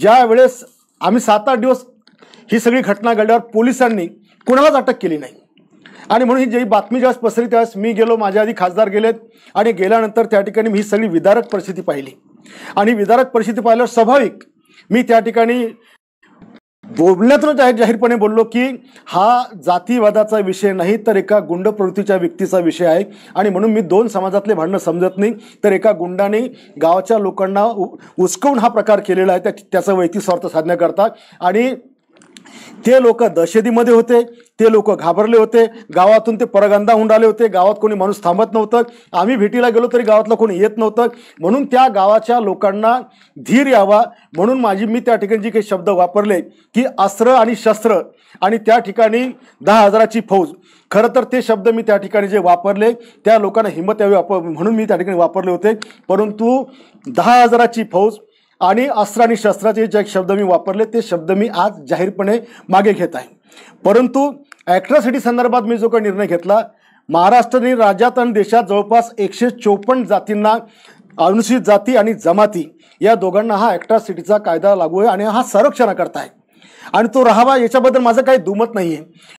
ज्या वेळेस आम्ही सात आठ दिवस ही सगळी घटना घडल्यावर पोलिसांनी कुणालाच अटक केली नाही आणि म्हणून ही जी बातमी ज्यावेळेस पसरली त्यावेळेस मी गेलो माझ्या आधी खासदार गेलेत आणि गेल्यानंतर त्या ठिकाणी मी ही सगळी विदारक परिस्थिती पाहिली आणि विदारक परिस्थिती पाहिल्यावर स्वाभाविक मी त्या ठिकाणी बोलण्याचं जाहीर जाहीरपणे बोललो की हा जातीवादाचा विषय नाही तर एका गुंड प्रवृत्तीच्या व्यक्तीचा विषय आहे आणि म्हणून मी दोन समाजातले भांडणं समजत नाही तर एका गुंडाने गावाच्या लोकांना उ उचकवून हा प्रकार केलेला आहे त्या त्याचा वैयक्तिक स्वार्थ साधण्याकरता आणि ते लोक दहशतीमध्ये होते ते लोक घाबरले होते गावातून ते परगंदा उंडाले होते गावात कोणी माणूस थांबत नव्हतं आम्ही भेटीला गेलो तरी गावातलं कोणी येत नव्हतं म्हणून त्या गावाच्या लोकांना धीर यावा म्हणून माझी मी त्या ठिकाणी जे काही शब्द वापरले की अस्त्र आणि शस्त्र आणि त्या ठिकाणी दहा हजाराची फौज खरं तर ते शब्द मी त्या ठिकाणी जे वापरले त्या लोकांना हिंमत यावी वापर म्हणून मी त्या ठिकाणी वापरले होते परंतु दहा हजाराची फौज आणि अस्त्र आणि शस्त्राचे जे शब्द मी वापरले ते शब्द मी आज जाहीरपणे मागे घेत आहे परंतु ॲट्रॉसिटी संदर्भात मी जो काही निर्णय घेतला महाराष्ट्राने राज्यात आणि देशात जवळपास एकशे चोपन्न जातींना अनुसूचित जाती आणि जमाती या दोघांना हा ॲक्ट्रॉसिटीचा कायदा लागू आहे आणि हा संरक्षणाकरता आहे आणि तो राहावा याच्याबद्दल माझं काही दुमत नाही आहे